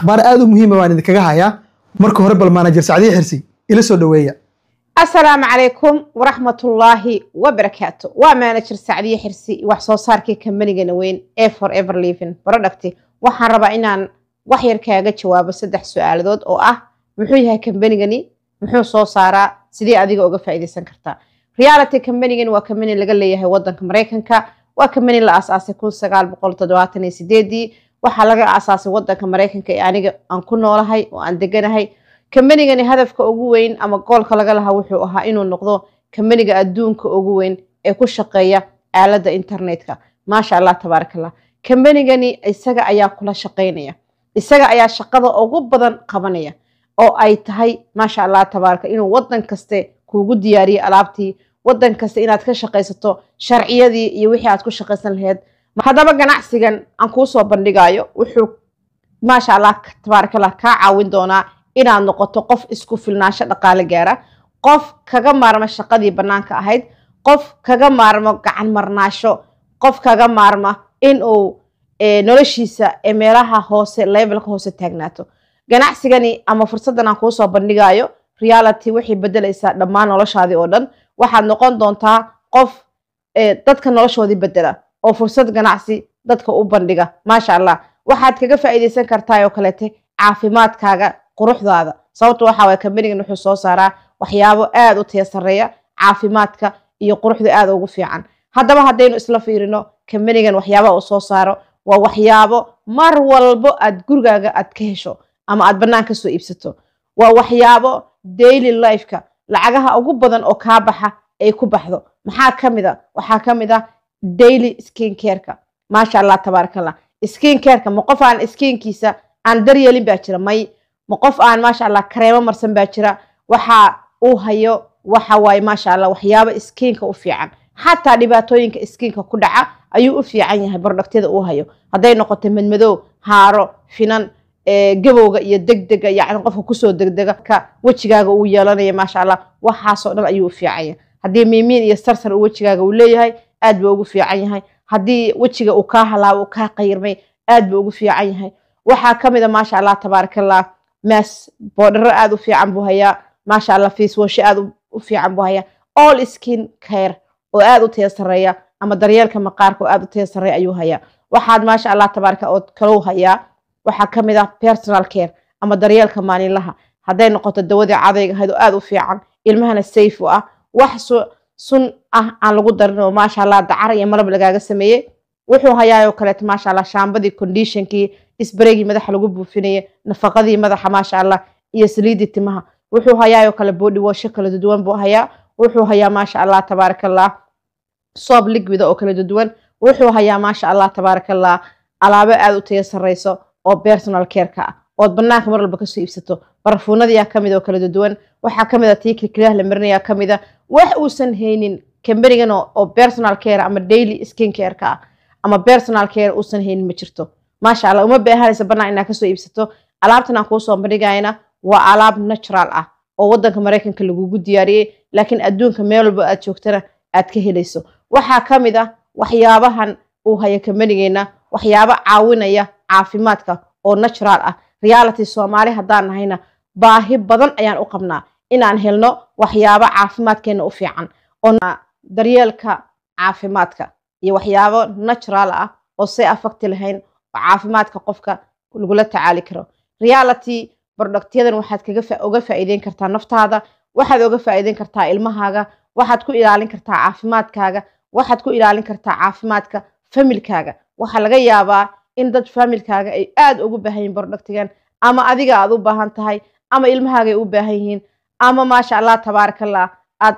akhbaar aad u muhiima ah waan idinkaga hayaa marka hore bal maanajer sacdiye xirsi ila soo dhoweeya assalaamu calaykum waraxmatullaahi wa barakaatu waa maanajer sacdiye xirsi wax soo saarkii kambanigana weyn ee for ever living producty waxaan rabaa inaan wax yar kaaga jawaabo saddex su-aaladood oo ah muxuu yahay kambanigani muxuu soo saaraa sidee adiga uga faa'iidaysan kartaa reality kambanigani waa kambani laga leeyahay waddanka maraykanka waa kambani la aasaasay kun sagaal boqol toddobaatan iyo sideedii waxaa laga aasaasay wadanka maraykanka ee aniga aan ku noolahay oo aan deganahay kambanigani hadafka ugu weyn ama goolka laga lahaa wuxuu ahaa inuu noqdo kambaniga adduunka ugu weyn ee ku shaqeeya aaladda internetka maasha allah tabaarakallah kambanigani isaga ayaa kula shaqeynaya isaga ayaa shaqada ugu badan qabanaya oo ay tahay maasha allah tabaaraka inuu waddan kaste kuugu diyaariyo alaabtii wadan kaste inaad ka shaqaysato sharciyadii iyo wixii aad ku shaqaysan laheed ma haddaba ganacsigan aan kuusoo soo bandhigayo wuxuu maasha allah tabaarakallah kaa caawin doonaa inaad noqoto qof isku filnaansho dhaqaale gaara qof kaga maarmo shaqadii bannaanka ahayd qof kaga maarmo gacan marnaasho qof kaga maarma inuu eh, noloshiisa ee meelaha hoose levelka hoose taagnaato ganacsigani ama fursadan aan kuusoo soo bandhigayo reality waxay bedelaysaa dhammaan noloshaadii oo dhan waxaad noqon doontaa qof eh, dadka noloshoodii bedela oo fursad ganacsi dadka u bandhiga maasha allah waxaad kaga faa'iidaysan kartaa oo kalete caafimaadkaaga quruxdaada sababta waxa waye kambanigan wuxuu soo saaraa waxyaabo aad u tiya sarreeya caafimaadka iyo quruxda aada ugu fiican haddaba haddaynu isla fiirino kambanigan waxyaabaha uu soo saaro waa waxyaabo mar walbo aad gurigaaga aad ka hesho ama aad bannaan ka soo iibsato waa waxyaabo daily lifeka lacagaha ugu badan oo kaa baxa ay ku baxdo maxaa ka mid a ah? waxaa ka mid a ah daily skin careka maasha allah tabaaraka allah ma qof aan skinkiisa aan daryeelin baa jira may ma qof aan maasha allah kareemo marsan baa jira waxa uu hayo waxa waaye maasha allah waxyaabo iskiinka u fiican xataa dhibaatooyinka iskiinka ku dhaca ayuu u fiican yahay bordhaktyada uu hayo hadday noqoto madmadow haaro finan eh, gabowga iyo degdega yacni qofka kusoo degdega ka wejigaaga uu yeelanaya maasha allah waxaasoo dhan ayuu u fiican yahay haddii miimiin iyo sarsar uu wejigaaga uu leeyahay aad buu ugu fiican yahay haddii wejiga uu kaa halaawo kaa qayirmay aad buu ugu fiican yahay waxaa ka mid a ah maasha allah tabaarakallah maas boodharo aad u fiican buu hayaa maasha allah fiiswashe aad u fiican buu hayaa all skin care oo aad u taya sareeya ama daryeelka maqaarka oo aad u taya sareeya ayuu hayaa waxaad maasha allah tabaaraka oo kalow hayaa waxaa ka mid ah personal care ama daryeelka maalinlaha hadday noqoto dawadii cadayga ahayd oo aad u fiican ilmahana safe u ah wax sun ah aan lagu darin oo maashaallah dacar iyo malab lagaaga sameeyey wuxuu hayaayoo kaleeto maashaallah shaambadii conditionkii isbareegii madaxa lagu buufinayay nafaqadii madaxa maashaallah iyo saliidii timaha wuxuu hayaayoo kale boodhi washo kala duduwan buu hayaa wuxuu hayaa maasha allah tabaarakallah soob ligwida oo kala duduwan wuxuu hayaa maasha allah tabaarakallah alaabo aada u tayo sarreyso oo bersonal careka ah ood bannaanka mar walba kasoo iibsato barafuunadii kamid ah oo kala duduwan waxaa kamida ah tii la marinayaa kamida ah wax uusan haynin kambanigan oo personal care ama daily skin careka ah ama personal care uusan haynin ma jirto maasha alla uma baahanaysa banaan inaa kasoo iibsato alaabtan aan kuusoo bandhigayna waa alaab natural ah oo wadanka maraykanka lagugu diyaariyey laakiin adduunka meel walba aad joogtana aad ka helayso waxaa ka mid ah waxyaabahan uu haya kambanigeyna waxyaabo caawinaya caafimaadka oo natural ah reality soomaali haddaan nahayna baahi badan ayaan u qabnaa inaan helno waxyaabo caafimaadkeena u fiican oo daryeelka caafimaadka iyo waxyaabo natural ah oo say afakti lahayn oo caafimaadka qofka lagula tacaali karo reality bordhaktiyadan waxaad uga faa'iideyn kartaa naftaada waxaad uga faa'iideyn kartaa ilmahaaga waxaad ku ilaalin kartaa caafimaadkaaga waxaad ku ilaalin kartaa caafimaadka familkaaga waxaa laga yaabaa in dad familkaaga ay aad ugu baahan yihin bordhaktigan ama adiga aad u baahan tahay ama ilmahaagay u baahan yihiin ama maasha allah tabaarakallah aad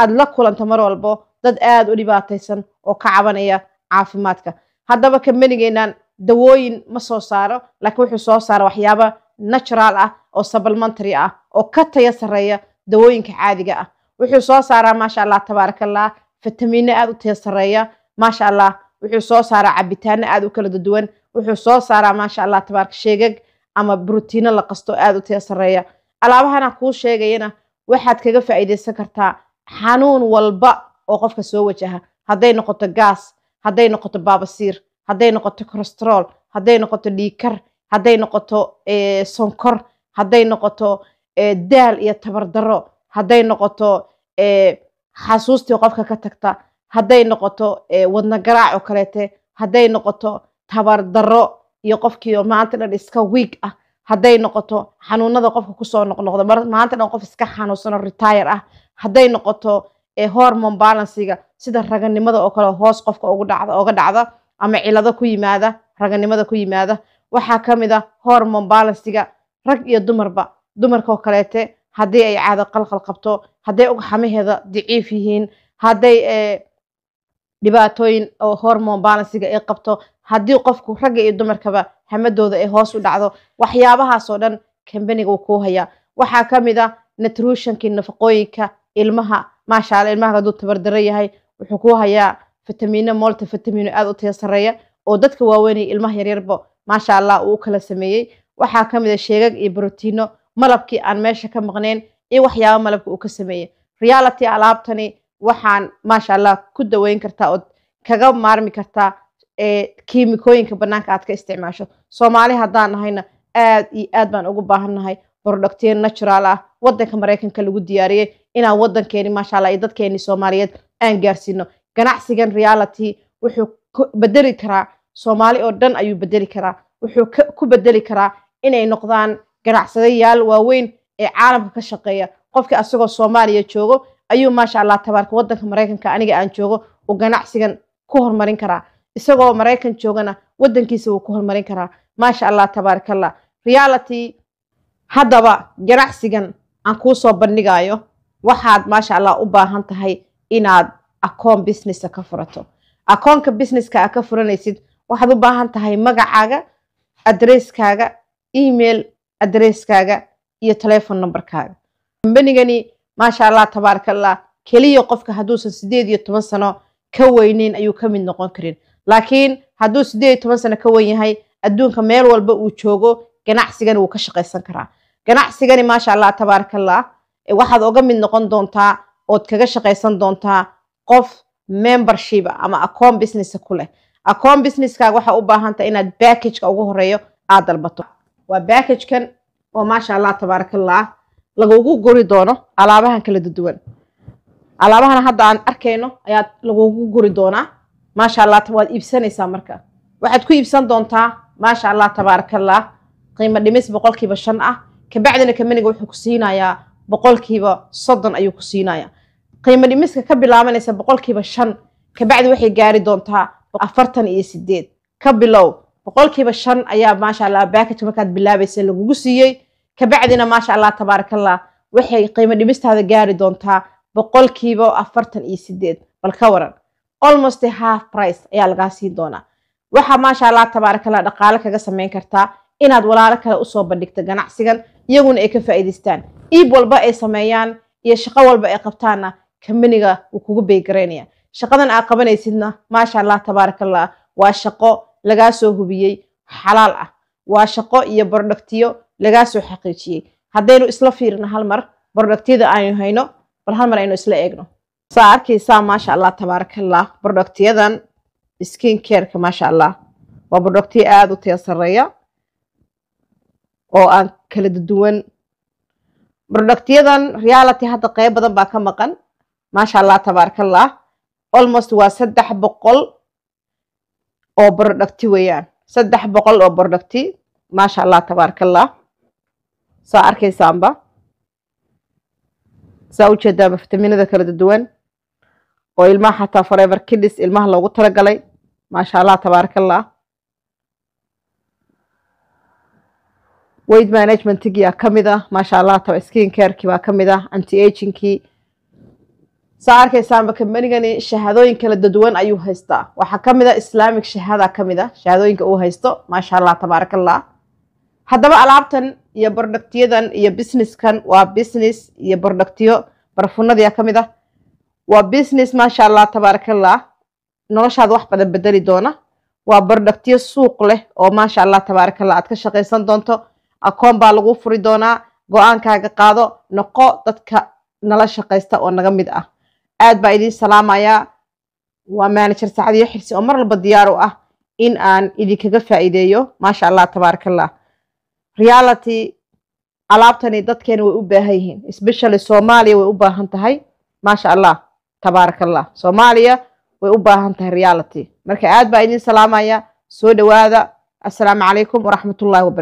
aada la kulanto mar walbo dad aad u dhibaataysan oo ka cabanaya caafimaadka haddaba kambanigeenan dawooyin ma soo saaro laakiin wuxuu soo saara waxyaaba natural ah oo sablementary ah oo ka taya sarreeya dawooyinka caadiga ah wuxuu soo saaraa maasha allah tabaarakallah fitamiino aad u taya sarreeya maasha allah wuxuu soo saaraa cabitaano aad u kala duwan wuxuu soo saaraa maasha allah tabaaraka sheegag ama brotiino la qasto aad u taya sarreeya alaabahana kuu sheegayana waxaad kaga faa'iidaysan kartaa xanuun walba oo qofka soo wajaha hadday noqoto gaas hadday noqoto baabasiir hadday noqoto cholestrool hadday noqoto dhiikar hadday noqoto eh, sonkor hadday noqoto eh, daal iyo tabardarro hadday noqoto eh, xasuustii qofka ka tagta hadday noqoto wadna garaac oo kaleete hadday noqoto tabardarro iyo qofkii maanta dhan iska wiig ah hadday noqoto xanuunada qofka kusoo noqnoqda maanta dhan qof iska xanuunsano retire ah hadday noqoto eh, hormon balansiga sida raganimada oo kale hoos qofka oga dhacda ama cilado ku yimaada raganimada ku yimaada waxaa kamid a ah hormon balanciga rag iyo dumarba dumarkaoo kaleete haddii ay caado qalqal qabto hadday xamaheeda daciif yihiin hadday eh, dhibaatooyin oo hormon balansiga ay qabto haddii qofku ragga iyo dumarkaba hamadooda ay hoos u dhacdo waxyaabahaasoo dhan kambaniga uu kuu hayaa waxaa ka mid a ah natruushankii nafaqooyinka ilmaha maasha ilmaha hadduu tabardaro yahay wuxuu kuu hayaa fitamiino molta fitamiino aada u taya sarreeya oo dadka waaweynay ilmaha yaryarba maasha allah uu u kala sameeyey waxaa ka mid a ah sheegag iyo brotiino malabkii aan meesha ka maqnayn iyo waxyaaba malabka uu ka sameeyey reality alaabtani waxaan maasha allah ku daweyn kartaa ood kaga maarmi kartaa kiimikooyinka banaanka aad ka isticmaasho soomaali haddaan ahayna aad iyo aad baan ugu baahannahay brodhoctiya natural ah waddanka maraykanka lagu diyaariyay inaan waddankeeni maasha allah iyo dadkeeni soomaaliyeed aan gaarsiino ganacsigan reality wuxuu bedeli karaa soomaali oo dhan ayuu bedeli karaa wuxuu ku bedeli karaa inay noqdaan ganacsadayaal waaweyn ee caalamka ka shaqeeya qofkii asagoo soomaaliya joogo ayuu maasha allah tabaarka waddanka maraykanka aniga aan joogo uu ganacsigan ku hormarin karaa isagoo maraykan joogana waddankiisa wuu ku hormarin karaa maasha allah tabaarakallah reality haddaba ganacsigan aan kuu soo bandhigaayo waxaad maasha allah u baahan tahay inaad akoon busineska ka furato akoonka busineska aad ka furanaysid waxaad u baahan tahay magacaaga adresskaaga email adresskaaga iyo telefon numberkaaga kambanigani maasha allah tabaarakallah keliya qofka hadduusan sideed iyo toban sano ka weyneyn ayuu ka mid noqon karin laakiin hadduu sideed iyo toban sano ka weyn yahay adduunka meel walba uu joogo ganacsigani wuu ka shaqaysan karaa ganacsigani maasha allah tabaarakallah eh, waxaad oga mid noqon doontaa ood kaga shaqaysan doontaa qof membership ah ama acoon business ku leh acoon businesskaaga waxaa u baahantaha inaad backagka ugu horeeyo aad dalbato waa backagkan oo maasha allah tabaarakallah lagugu guri doono alaabahan kala duwan alaabahana hadda aan arkayno ayaad lagugu guri doonaa maasha allah waad iibsanaysaa marka waxaad ku iibsan doontaa maasha allah tabaarakallah qiimo dhimis boqolkiiba shan ah kabacdina kamaniga wuxuu ku siinayaa boqolkiiba soddon ayuu ku siinayaa qiimo dhimiska ka bilaabanaysa boqolkiiba shan kabacdi waxay gaari doontaa afartan iyo sideed ka bilow boqolkiiba shan ayaa maasha allah baakaj markaad bilaabaysa lagugu siiyey kabacdina maasha allah tabaarak waxay qiimo dhimistaada gaari doontaa boqolkiiba afartan iyo sideed bal ka waran almost half price ayaa lagaa siin doonaa waxaa maasha allah tabaarak dhaqaale kaga sameyn kartaa inaad walaalo kale usoo bandhigto ganacsigan iyaguna ay ka faa'iidaystaan iib walba ay sameeyaan iyo shaqo walba ay qabtaanna kambaniga wuu kugu beygaraynaya shaqadan aad qabanaysidna maasha allah tabaarak waa shaqo lagaa soo hubiyey xalaal ah waa shaqo iyo bordhaktiyo lagaa soo xaqiijiyey haddaynu isla fiirino halmar mar aynu hayno bal halmar aynu isla eegno saa arkaysaa maasha allah tabaarakallah brodhaktiyadan skin careka maasha allah waa brodhaktiyo aad u taya sareeya oo aan kala duwan brodhaktiyadan reality hadda qeyb badan baa ka maqan maasha allah tabaarakallah almost waa saddex boqol oo brodhakti weeyaan saddex boqol oo brodhakti maasha allah tabaarakallah saa arkaysaanba saa u jeedaanba fitaminada kala duwan oo ilmaha xataa forever kidis ilmaha loogu talagalay maasha allah tabaarakallah weyd managementgiia ka mid ah maasha allah taba skin careki baa ka mid ah anti aginkii saa arkaysaanba kambanigani shahaadooyin kala daduwan ayuu haystaa waxaa ka mid a islamic shahaada ka mid a shahaadooyinka uu haysto maasha allah tabaarakallah haddaba alaabtan iyo productyadan iyo businesskan waa business iyo productyo barfunadia kamid mid ah waa business maasha allah tabaarakallah noloshaad wax badan bedeli doona waa productyo suuq leh oo maasha allah tabaarakallah aad ka shaqaysan doonto akoon baa lagu furi doonaa go-aankaaga qaado noqo dadka nala shaqaysta oo naga mid ah aad baa idiin salaamayaa waa manager sacadiyo xirsi oo mar walba diyaar u ah in aan idinkaga faa'iideeyo maasha allah tabaarakallah reality alaabtani dadkeena way u baahan yihiin specially soomaaliya way u baahan tahay maasha allah tabaarakallah soomaaliya way u baahan tahay reality marka aad baa idin salaamaya soo dhawaada assalaamu calaykum waraxmatullahi wabarakatu